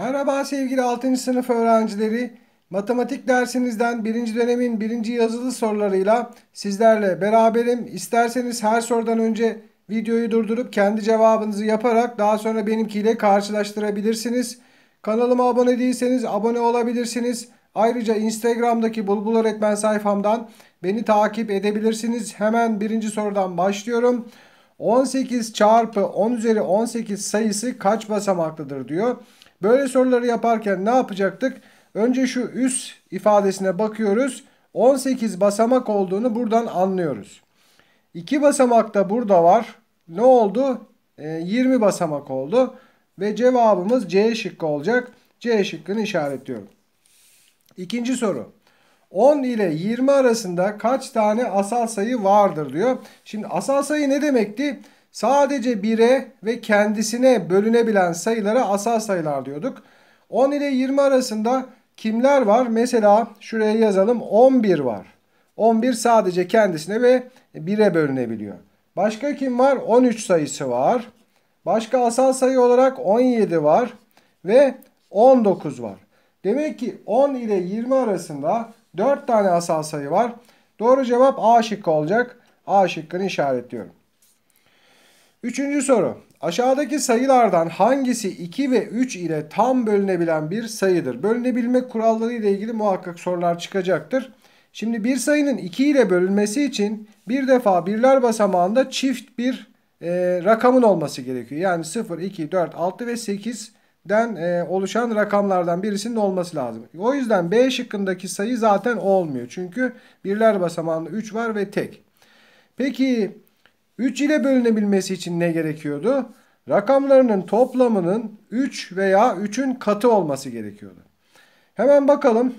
Merhaba sevgili 6. sınıf öğrencileri. Matematik dersinizden 1. dönemin 1. yazılı sorularıyla sizlerle beraberim. İsterseniz her sorudan önce videoyu durdurup kendi cevabınızı yaparak daha sonra benimkiyle karşılaştırabilirsiniz. Kanalıma abone değilseniz abone olabilirsiniz. Ayrıca Instagram'daki Bulbul Öğretmen sayfamdan beni takip edebilirsiniz. Hemen birinci sorudan başlıyorum. 18 çarpı 10 üzeri 18 sayısı kaç basamaklıdır diyor. Böyle soruları yaparken ne yapacaktık? Önce şu üst ifadesine bakıyoruz. 18 basamak olduğunu buradan anlıyoruz. 2 basamak da burada var. Ne oldu? E, ee, 20 basamak oldu. Ve cevabımız C şıkkı olacak. C şıkkını işaretliyorum. İkinci soru. 10 ile 20 arasında kaç tane asal sayı vardır diyor. Şimdi asal sayı ne demekti? Sadece 1'e ve kendisine bölünebilen sayılara asal sayılar diyorduk. 10 ile 20 arasında kimler var? Mesela şuraya yazalım 11 var. 11 sadece kendisine ve 1'e bölünebiliyor. Başka kim var? 13 sayısı var. Başka asal sayı olarak 17 var ve 19 var. Demek ki 10 ile 20 arasında 4 tane asal sayı var. Doğru cevap A şıkkı olacak. A şıkkını işaretliyorum. Üçüncü soru. Aşağıdaki sayılardan hangisi 2 ve 3 ile tam bölünebilen bir sayıdır? Bölünebilme kuralları ile ilgili muhakkak sorular çıkacaktır. Şimdi bir sayının 2 ile bölünmesi için bir defa birler basamağında çift bir e, rakamın olması gerekiyor. Yani 0, 2, 4, 6 ve 8'den e, oluşan rakamlardan birisinin olması lazım. O yüzden B şıkkındaki sayı zaten olmuyor. Çünkü birler basamağında 3 var ve tek. Peki... 3 ile bölünebilmesi için ne gerekiyordu? Rakamlarının toplamının 3 veya 3'ün katı olması gerekiyordu. Hemen bakalım.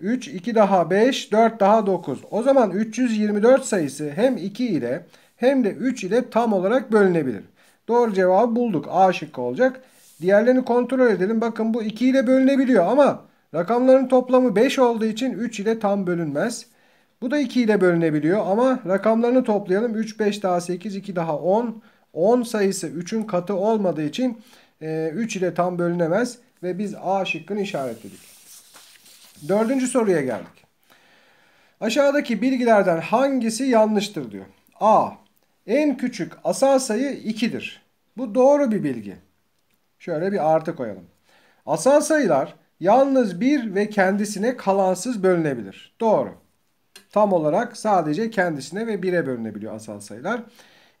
3, 2 daha 5, 4 daha 9. O zaman 324 sayısı hem 2 ile hem de 3 ile tam olarak bölünebilir. Doğru cevabı bulduk. A şıkkı olacak. Diğerlerini kontrol edelim. Bakın bu 2 ile bölünebiliyor ama rakamların toplamı 5 olduğu için 3 ile tam bölünmez. Bu da 2 ile bölünebiliyor ama rakamlarını toplayalım. 3, 5 daha 8, 2 daha 10. 10 sayısı 3'ün katı olmadığı için 3 e, ile tam bölünemez ve biz A şıkkını işaretledik. Dördüncü soruya geldik. Aşağıdaki bilgilerden hangisi yanlıştır diyor. A. En küçük asal sayı 2'dir. Bu doğru bir bilgi. Şöyle bir artı koyalım. Asal sayılar yalnız bir ve kendisine kalansız bölünebilir. Doğru tam olarak sadece kendisine ve 1'e bölünebiliyor asal sayılar.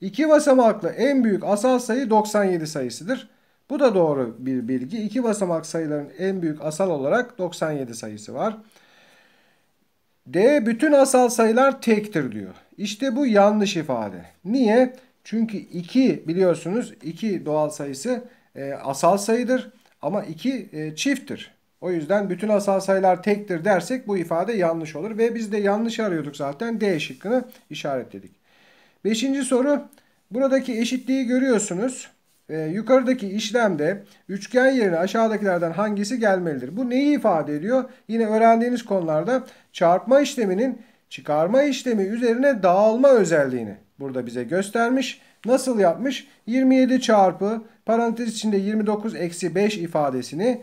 2 basamaklı en büyük asal sayı 97 sayısıdır. Bu da doğru bir bilgi. 2 basamak sayıların en büyük asal olarak 97 sayısı var. D bütün asal sayılar tektir diyor. İşte bu yanlış ifade. Niye? Çünkü 2 biliyorsunuz 2 doğal sayısı e, asal sayıdır ama 2 e, çifttir. O yüzden bütün asal sayılar tektir dersek bu ifade yanlış olur. Ve biz de yanlış arıyorduk zaten. D şıkkını işaretledik. Beşinci soru. Buradaki eşitliği görüyorsunuz. Ee, yukarıdaki işlemde üçgen yerine aşağıdakilerden hangisi gelmelidir? Bu neyi ifade ediyor? Yine öğrendiğiniz konularda çarpma işleminin çıkarma işlemi üzerine dağılma özelliğini burada bize göstermiş. Nasıl yapmış? 27 çarpı parantez içinde 29 eksi 5 ifadesini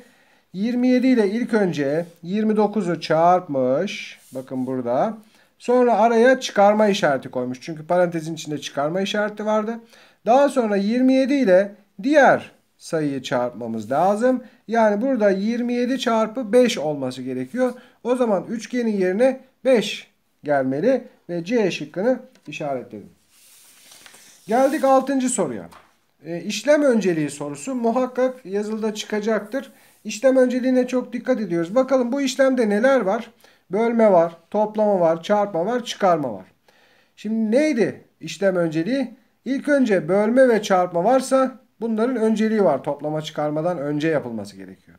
27 ile ilk önce 29'u çarpmış. Bakın burada. Sonra araya çıkarma işareti koymuş. Çünkü parantezin içinde çıkarma işareti vardı. Daha sonra 27 ile diğer sayıyı çarpmamız lazım. Yani burada 27 çarpı 5 olması gerekiyor. O zaman üçgenin yerine 5 gelmeli ve C şıkkını işaretledim. Geldik 6. soruya. E, işlem önceliği sorusu muhakkak yazılıda çıkacaktır. İşlem önceliğine çok dikkat ediyoruz. Bakalım bu işlemde neler var? Bölme var, toplama var, çarpma var, çıkarma var. Şimdi neydi işlem önceliği? İlk önce bölme ve çarpma varsa bunların önceliği var. Toplama çıkarmadan önce yapılması gerekiyor.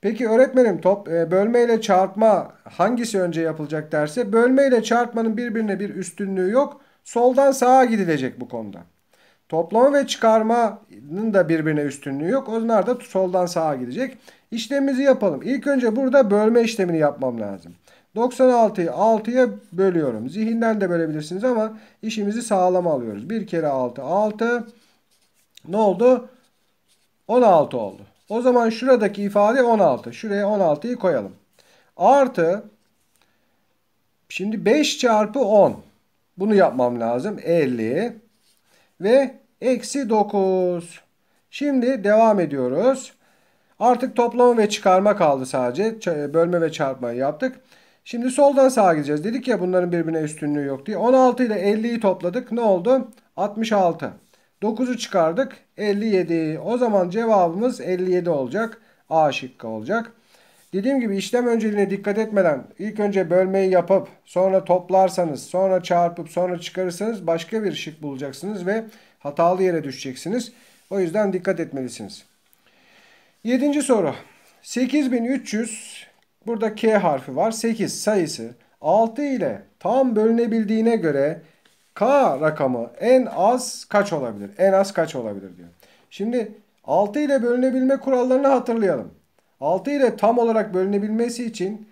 Peki öğretmenim top, e, bölme ile çarpma hangisi önce yapılacak derse bölme ile çarpmanın birbirine bir üstünlüğü yok. Soldan sağa gidilecek bu konuda. Toplama ve çıkarmanın da birbirine üstünlüğü yok. Onlar da soldan sağa gidecek. İşlemimizi yapalım. İlk önce burada bölme işlemini yapmam lazım. 96'yı 6'ya bölüyorum. Zihinden de bölebilirsiniz ama işimizi sağlam alıyoruz. 1 kere 6 6. Ne oldu? 16 oldu. O zaman şuradaki ifade 16. Şuraya 16'yı koyalım. Artı şimdi 5 çarpı 10. Bunu yapmam lazım. 50 ve eksi 9. Şimdi devam ediyoruz. Artık toplama ve çıkarma kaldı sadece. E, bölme ve çarpmayı yaptık. Şimdi soldan sağa gideceğiz. Dedik ya bunların birbirine üstünlüğü yok diye. 16 ile 50'yi topladık. Ne oldu? 66. 9'u çıkardık. 57. O zaman cevabımız 57 olacak. A şıkkı olacak. Dediğim gibi işlem önceliğine dikkat etmeden ilk önce bölmeyi yapıp sonra toplarsanız sonra çarpıp sonra çıkarırsanız başka bir şık bulacaksınız ve hatalı yere düşeceksiniz. O yüzden dikkat etmelisiniz. Yedinci soru. 8300 burada K harfi var. 8 sayısı 6 ile tam bölünebildiğine göre K rakamı en az kaç olabilir? En az kaç olabilir diyor. Şimdi 6 ile bölünebilme kurallarını hatırlayalım. 6 ile tam olarak bölünebilmesi için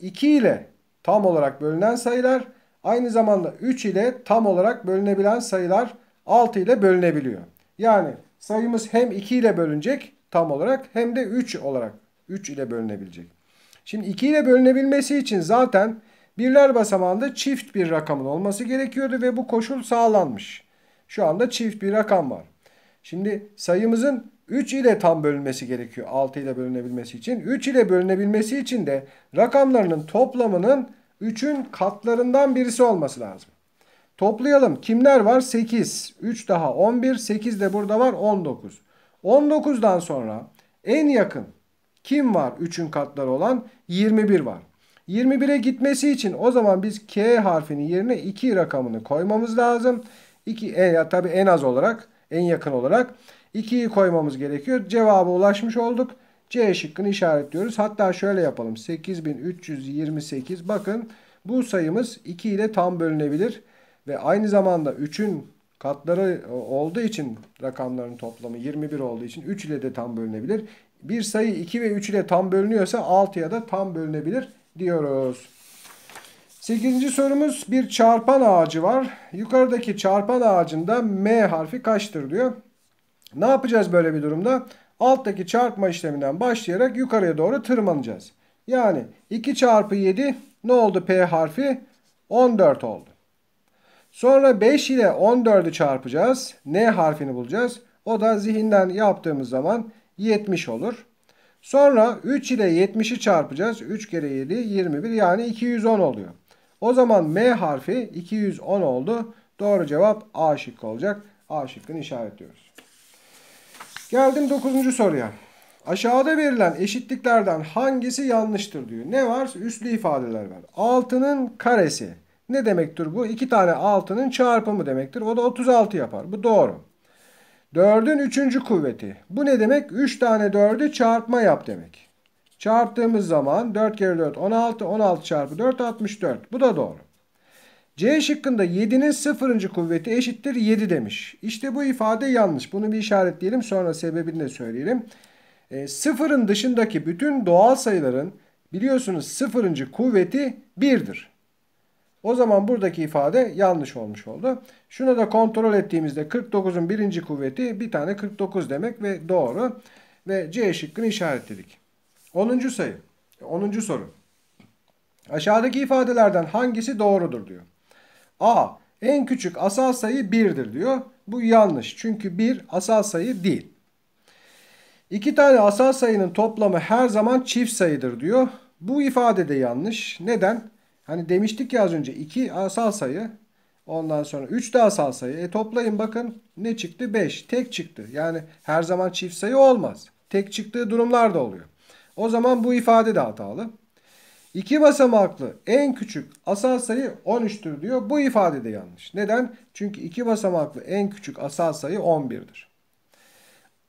2 e, ile tam olarak bölünen sayılar aynı zamanda 3 ile tam olarak bölünebilen sayılar 6 ile bölünebiliyor. Yani sayımız hem 2 ile bölünecek tam olarak hem de 3 olarak 3 ile bölünebilecek. Şimdi 2 ile bölünebilmesi için zaten birler basamağında çift bir rakamın olması gerekiyordu ve bu koşul sağlanmış. Şu anda çift bir rakam var. Şimdi sayımızın 3 ile tam bölünmesi gerekiyor. 6 ile bölünebilmesi için. 3 ile bölünebilmesi için de rakamlarının toplamının 3'ün katlarından birisi olması lazım. Toplayalım. Kimler var? 8. 3 daha 11. 8 de burada var 19. 19'dan sonra en yakın kim var 3'ün katları olan? 21 var. 21'e gitmesi için o zaman biz K harfinin yerine 2 rakamını koymamız lazım. 2 e, tabii en az olarak, en yakın olarak. 2'yi koymamız gerekiyor. Cevaba ulaşmış olduk. C şıkkını işaretliyoruz. Hatta şöyle yapalım. 8328 bakın bu sayımız 2 ile tam bölünebilir. Ve aynı zamanda 3'ün katları e, olduğu için rakamların toplamı 21 olduğu için 3 ile de tam bölünebilir. Bir sayı 2 ve 3 ile tam bölünüyorsa 6'ya da tam bölünebilir diyoruz. 8. sorumuz bir çarpan ağacı var. Yukarıdaki çarpan ağacında M harfi kaçtır diyor. Ne yapacağız böyle bir durumda? Alttaki çarpma işleminden başlayarak yukarıya doğru tırmanacağız. Yani 2 çarpı 7 ne oldu P harfi? 14 oldu. Sonra 5 ile 14'ü çarpacağız. N harfini bulacağız. O da zihinden yaptığımız zaman 70 olur. Sonra 3 ile 70'i çarpacağız. 3 kere 7 21 yani 210 oluyor. O zaman M harfi 210 oldu. Doğru cevap A şıkkı olacak. A şıkkını işaretliyoruz. Geldim 9. soruya. Aşağıda verilen eşitliklerden hangisi yanlıştır diyor. Ne var? Üslü ifadeler var. Altının karesi. Ne demektir bu? İki tane altının çarpımı demektir. O da 36 yapar. Bu doğru. 4'ün 3. kuvveti. Bu ne demek? 3 tane 4'ü çarpma yap demek. Çarptığımız zaman 4 kere 4 16. 16 çarpı 4 64. Bu da doğru. C şıkkında 7'nin 0. kuvveti eşittir 7 demiş. İşte bu ifade yanlış. Bunu bir işaretleyelim sonra sebebini de söyleyelim. E, sıfırın dışındaki bütün doğal sayıların biliyorsunuz 0. kuvveti 1'dir. O zaman buradaki ifade yanlış olmuş oldu. Şuna da kontrol ettiğimizde 49'un birinci kuvveti bir tane 49 demek ve doğru. Ve C şıkkını işaretledik. 10. sayı. 10. soru. Aşağıdaki ifadelerden hangisi doğrudur diyor. A. En küçük asal sayı 1'dir diyor. Bu yanlış. Çünkü 1 asal sayı değil. İki tane asal sayının toplamı her zaman çift sayıdır diyor. Bu ifade de yanlış. Neden? Hani demiştik ya az önce 2 asal sayı. Ondan sonra 3 de asal sayı. E toplayın bakın ne çıktı? 5. Tek çıktı. Yani her zaman çift sayı olmaz. Tek çıktığı durumlar da oluyor. O zaman bu ifade de hatalı. İki basamaklı en küçük asal sayı 13'tür diyor. Bu ifade de yanlış. Neden? Çünkü iki basamaklı en küçük asal sayı 11'dir.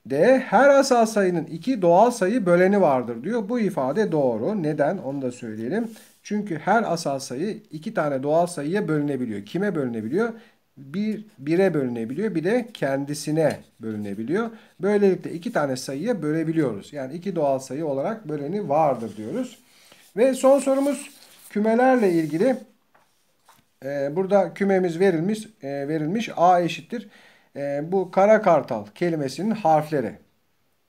D. Her asal sayının iki doğal sayı böleni vardır diyor. Bu ifade doğru. Neden? Onu da söyleyelim. Çünkü her asal sayı iki tane doğal sayıya bölünebiliyor. Kime bölünebiliyor? bir, bire bölünebiliyor. Bir de kendisine bölünebiliyor. Böylelikle iki tane sayıya bölebiliyoruz. Yani iki doğal sayı olarak böleni vardır diyoruz. Ve son sorumuz kümelerle ilgili. Ee, burada kümemiz verilmiş. E, verilmiş A eşittir. E, bu kara kartal kelimesinin harfleri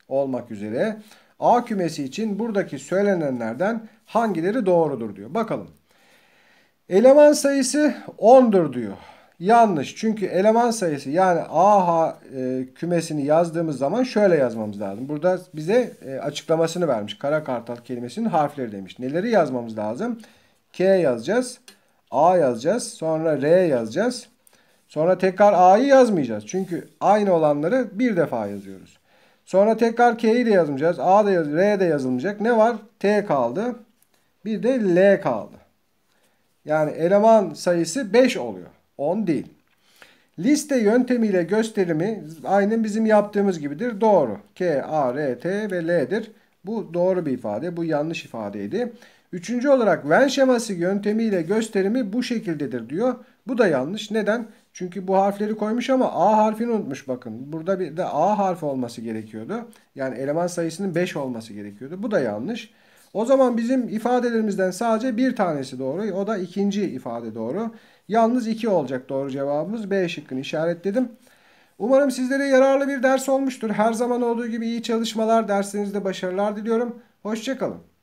olmak üzere. A kümesi için buradaki söylenenlerden hangileri doğrudur diyor. Bakalım. Eleman sayısı 10'dur diyor. Yanlış. Çünkü eleman sayısı yani AH e, kümesini yazdığımız zaman şöyle yazmamız lazım. Burada bize e, açıklamasını vermiş. Kara kartal kelimesinin harfleri demiş. Neleri yazmamız lazım? K yazacağız. A yazacağız. Sonra R yazacağız. Sonra tekrar A'yı yazmayacağız. Çünkü aynı olanları bir defa yazıyoruz. Sonra tekrar K'yi de yazmayacağız. A da yaz R de yazılmayacak. Ne var? T kaldı. Bir de L kaldı. Yani eleman sayısı 5 oluyor. 10 değil. Liste yöntemiyle gösterimi aynen bizim yaptığımız gibidir. Doğru. K, A, R, T ve L'dir. Bu doğru bir ifade. Bu yanlış ifadeydi. Üçüncü olarak Venn şeması yöntemiyle gösterimi bu şekildedir diyor. Bu da yanlış. Neden? Çünkü bu harfleri koymuş ama A harfini unutmuş bakın. Burada bir de A harfi olması gerekiyordu. Yani eleman sayısının 5 olması gerekiyordu. Bu da yanlış. O zaman bizim ifadelerimizden sadece bir tanesi doğru. O da ikinci ifade doğru. Yalnız 2 olacak doğru cevabımız. B şıkkını işaretledim. Umarım sizlere yararlı bir ders olmuştur. Her zaman olduğu gibi iyi çalışmalar, dersinizde başarılar diliyorum. Hoşçakalın.